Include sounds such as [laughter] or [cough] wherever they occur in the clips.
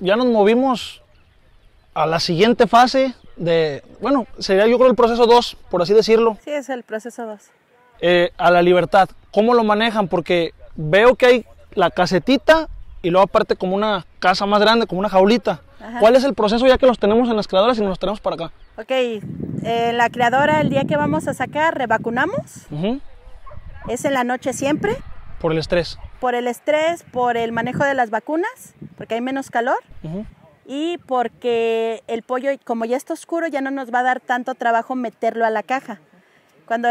ya nos movimos a la siguiente fase de, bueno, sería yo creo el proceso 2, por así decirlo. Sí, es el proceso 2. Eh, a la libertad, ¿cómo lo manejan? Porque veo que hay la casetita y luego aparte como una casa más grande, como una jaulita. ¿Cuál es el proceso ya que los tenemos en las creadoras y nos los tenemos para acá? Ok, eh, la creadora el día que vamos a sacar, revacunamos. Es en la noche siempre. Por el estrés por el estrés, por el manejo de las vacunas, porque hay menos calor. Y porque el pollo, como ya está oscuro, ya no nos va a dar tanto trabajo meterlo a la caja. Cuando,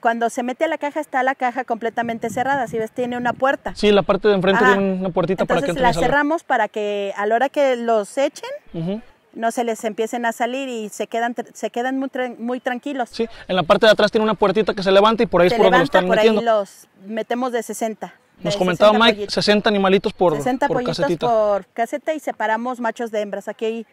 cuando se mete a la caja, está la caja completamente cerrada. Si ves, tiene una puerta. Sí, la parte de enfrente tiene una puertita para que la cerramos para que a la hora que los echen, no se les empiecen a salir y se quedan, se quedan muy, muy tranquilos. Sí, en la parte de atrás tiene una puertita que se levanta y por ahí es por donde los por ahí los metemos de 60. Nos comentaba Mike, 60 animalitos por, 60 por pollitos por caseta y separamos machos de hembras. Aquí hay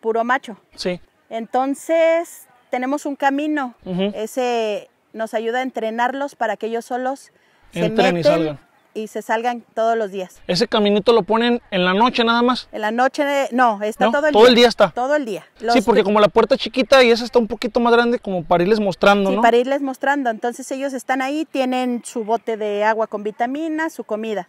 puro macho. Sí. Entonces, tenemos un camino. Ese nos ayuda a entrenarlos para que ellos solos Entren y salgan y se salgan todos los días. ¿Ese caminito lo ponen en la noche nada más? En la noche, no, está todo el día. Todo el día está. Todo el día. sí, porque como la puerta es chiquita y esa está un poquito más grande, como para irles mostrando, sí, ¿no? para irles mostrando. Entonces ellos están ahí, tienen su bote de agua con vitaminas, su comida.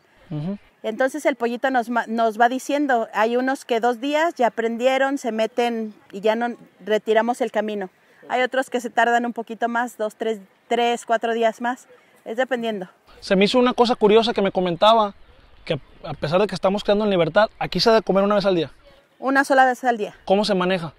Entonces el pollito nos, nos, va diciendo, hay unos que dos días ya aprendieron, se meten y ya no retiramos el camino. Hay otros que se tardan un poquito más, dos, tres, tres, cuatro días más es dependiendo. Se me hizo una cosa curiosa que me comentaba, que a pesar de que estamos quedando en libertad, aquí se da comer una vez al día. Una sola vez al día. ¿Cómo se maneja?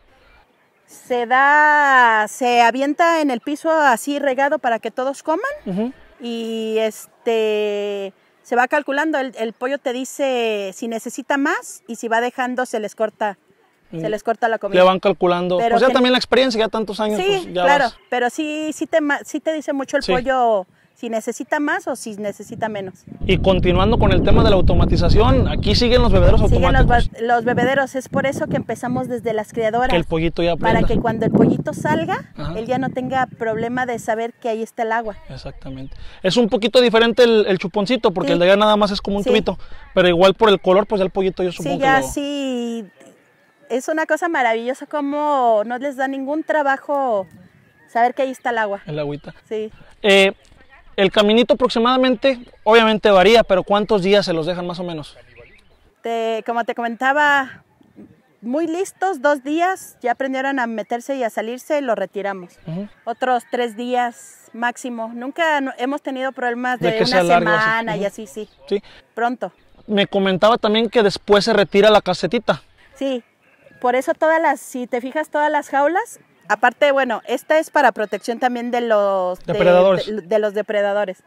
Se da, se avienta en el piso así regado para que todos coman y este se va calculando, el, pollo te dice si necesita más y si va dejando se les corta. Se mm. les corta la comida. Le van calculando. pues ya también la experiencia, ya tantos años. Sí, pues claro. Pero sí, sí te, te dice mucho el pollo si necesita más o si necesita menos. Y continuando con el tema de la automatización, aquí siguen los bebederos automáticos. Siguen los, bebederos, es por eso que empezamos desde las criadoras. el pollito ya aprenda. Para que cuando el pollito salga, él ya no tenga problema de saber que ahí está el agua. Exactamente. Es un poquito diferente el, chuponcito, porque el de allá nada más es como un tubito, pero igual por el color, pues el pollito yo supongo sí, ya sí. Es una cosa maravillosa como no les da ningún trabajo saber que ahí está el agua. El agüita. Sí. Eh, el caminito aproximadamente, obviamente varía, pero ¿cuántos días se los dejan más o menos? como te comentaba, muy listos, dos días, ya aprendieron a meterse y a salirse y lo retiramos. Otros tres días máximo. Nunca hemos tenido problemas de, una semana y así, sí. sí. Pronto. Me comentaba también que después se retira la casetita. Sí, por eso todas las, si te fijas, todas las jaulas Aparte, bueno, esta es para protección también de los depredadores. De, los depredadores.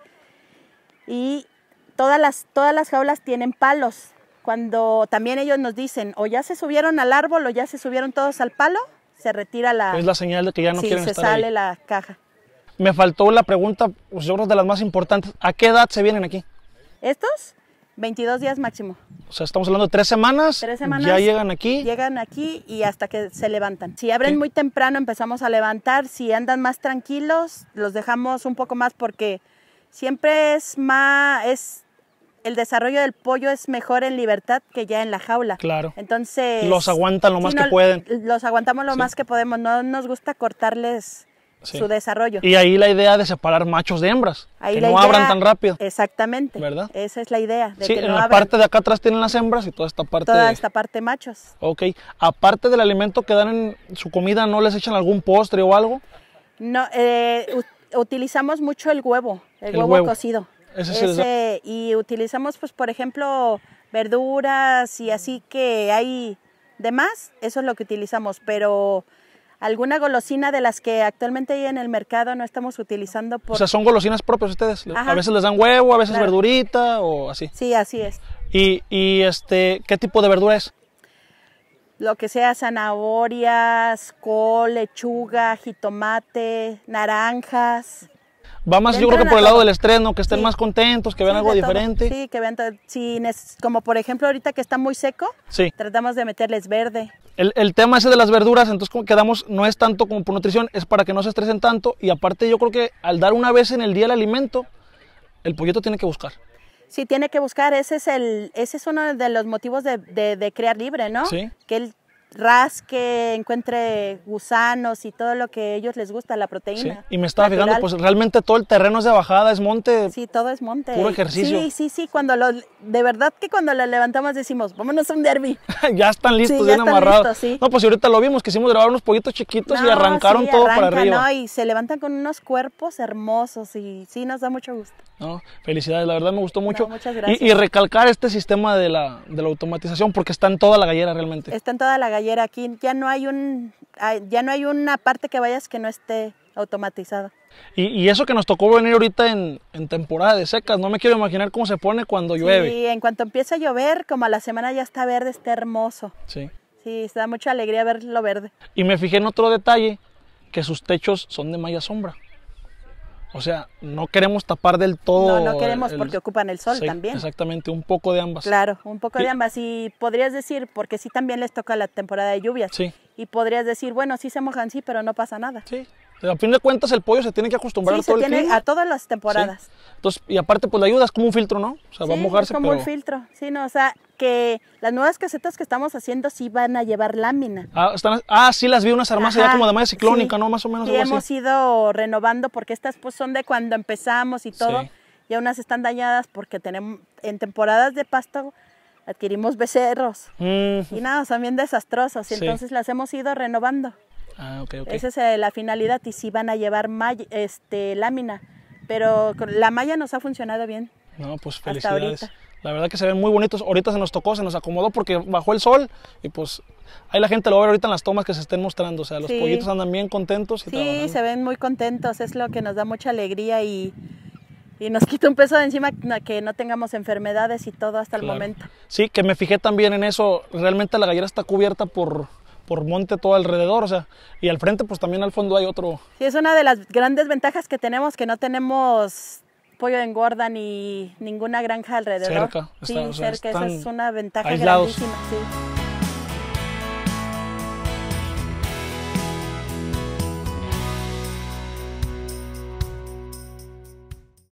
Y todas las, todas las jaulas tienen palos. Cuando también ellos nos dicen, o ya se subieron al árbol o ya se subieron todos al palo, se retira la... Es la señal de que ya no sí, se sale la caja. Me faltó la pregunta, pues, yo de las más importantes. ¿A qué edad se vienen aquí? ¿Estos? 22 días máximo. O sea, estamos hablando de tres semanas. Tres semanas. Ya llegan aquí. Llegan aquí y hasta que se levantan. Si abren muy temprano empezamos a levantar. Si andan más tranquilos, los dejamos un poco más porque siempre es más, es el desarrollo del pollo es mejor en libertad que ya en la jaula. Claro. Entonces. Los aguantan lo más que pueden. Los aguantamos lo más que podemos. No nos gusta cortarles su desarrollo. Y ahí la idea de separar machos de hembras, que no abran tan rápido. Exactamente. ¿Verdad? Esa es la idea. sí, en la parte de acá atrás tienen las hembras y toda esta parte. Toda esta parte machos. Ok. Aparte del alimento que dan en su comida, ¿no les echan algún postre o algo? No, eh, utilizamos mucho el huevo, el, huevo, cocido. Ese, y utilizamos, pues, por ejemplo, verduras y así que hay demás. eso es lo que utilizamos, pero alguna golosina de las que actualmente hay en el mercado no estamos utilizando. Por... O sea, son golosinas propias ustedes. A veces les dan huevo, a veces verdurita o así. Sí, así es. ¿Y, y este, qué tipo de verdura es? Lo que sea, zanahorias, col, lechuga, jitomate, naranjas. Va más, yo creo que por el lado del estrés, ¿no? que estén más contentos, que vean algo diferente. Sí, que vean, como por ejemplo ahorita que está muy seco, tratamos de meterles verde. El, el, tema ese de las verduras, entonces como quedamos, no es tanto como por nutrición, es para que no se estresen tanto y aparte yo creo que al dar una vez en el día el alimento, el pollito tiene que buscar. Sí, tiene que buscar, ese es, el, ese es uno de los motivos de, de, crear libre, ¿no? Sí rasque, encuentre gusanos y todo lo que ellos les gusta, la proteína. y me estaba fijando, pues realmente todo el terreno es de bajada, es monte. Sí, todo es monte. Puro ejercicio. Sí, sí, sí, cuando lo, de verdad que cuando lo levantamos decimos, vámonos a un derby. [laughs] ya están listos, ya bien están No, pues ahorita lo vimos, que hicimos grabar unos pollitos chiquitos y arrancaron todo para arriba. No, y se levantan con unos cuerpos hermosos y sí, nos da mucho gusto. No, felicidades, la verdad me gustó mucho. muchas gracias. Y, recalcar este sistema de la, de la automatización porque está en toda la gallera realmente. Está en toda la gallera taller aquí ya no hay un ya no hay una parte que vayas que no esté automatizada. Y, eso que nos tocó venir ahorita en, en, temporada de secas, no me quiero imaginar cómo se pone cuando llueve. Sí, en cuanto empiece a llover, como a la semana ya está verde, está hermoso. Sí. Sí, se da mucha alegría ver lo verde. Y me fijé en otro detalle, que sus techos son de malla sombra. O sea, no queremos tapar del todo. No, no queremos porque ocupan el sol también. Exactamente, un poco de ambas. Claro, un poco de ambas. Y podrías decir, porque sí también les toca la temporada de lluvias. Sí. Y podrías decir, bueno, sí se mojan, sí, pero no pasa nada. Sí. A fin de cuentas, el pollo se tiene que acostumbrar a todo se tiene a todas las temporadas. Entonces, y aparte, pues la ayuda es como un filtro, ¿no? O sea, va a mojarse. Es como un filtro. Sí, no, o sea, las nuevas casetas que estamos haciendo sí van a llevar lámina. Ah, están, ah, sí las vi, unas armas ya como de malla ciclónica, ¿no? Más o menos. hemos ido renovando porque estas pues son de cuando empezamos y todo. Y unas están dañadas porque tenemos en temporadas de pasto adquirimos becerros y nada, son bien desastrosos. Y entonces las hemos ido renovando. Ah, ok, okay. Esa es eh, la finalidad y sí van a llevar este, lámina, pero la malla nos ha funcionado bien. No, pues felicidades. La verdad que se ven muy bonitos. Ahorita se nos tocó, se nos acomodó porque bajó el sol y pues ahí la gente lo ve ahorita en las tomas que se estén mostrando. O sea, los pollitos andan bien contentos. Y sí, se ven muy contentos. Es lo que nos da mucha alegría y, y nos [laughs] quita un peso de encima que no tengamos enfermedades y todo hasta el momento. Sí, que me fijé también en eso. Realmente la gallera está cubierta por, por monte todo alrededor, o sea, y al frente pues también al fondo hay otro. Sí, es una de las grandes ventajas que tenemos, que no tenemos pollo engorda ni ninguna granja alrededor. Cerca, sí, Esa es una ventaja grandísima.